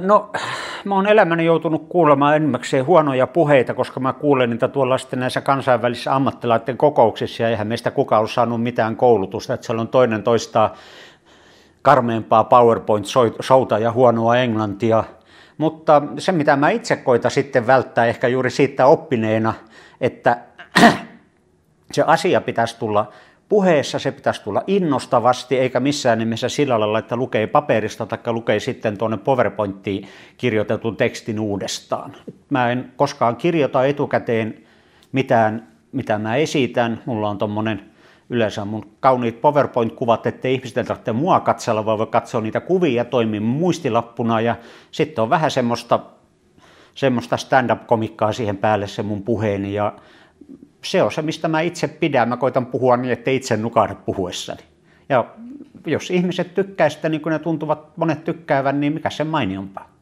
No, mä oon elämäni joutunut kuulemaan enimmäkseen huonoja puheita, koska mä kuulen niitä tuolla sitten näissä kansainvälisissä ammattilaiden kokouksissa, ja eihän meistä kukaan ole saanut mitään koulutusta, että siellä on toinen toista karmeempaa PowerPoint-souta ja huonoa englantia. Mutta se, mitä mä itse koita sitten välttää ehkä juuri siitä oppineena, että se asia pitäisi tulla puheessa se pitäisi tulla innostavasti, eikä missään nimessä sillä lailla, että lukee paperista tai lukee sitten tuonne PowerPointiin kirjoitetun tekstin uudestaan. Mä en koskaan kirjoita etukäteen mitään, mitä mä esitän. Mulla on tuommoinen yleensä mun kauniit PowerPoint-kuvat, ettei ihmisten tarvitse mua katsella, vaan voi katsoa niitä kuvia, toimii muistilappuna ja sitten on vähän semmoista, semmoista stand-up-komikkaa siihen päälle se mun puheeni ja se on se, mistä mä itse pidän. Mä koitan puhua niin, että itse nukahda puhuessani. Ja jos ihmiset tykkää sitä, niin kuin ne tuntuvat monet tykkäävän, niin mikä se mainiompaa?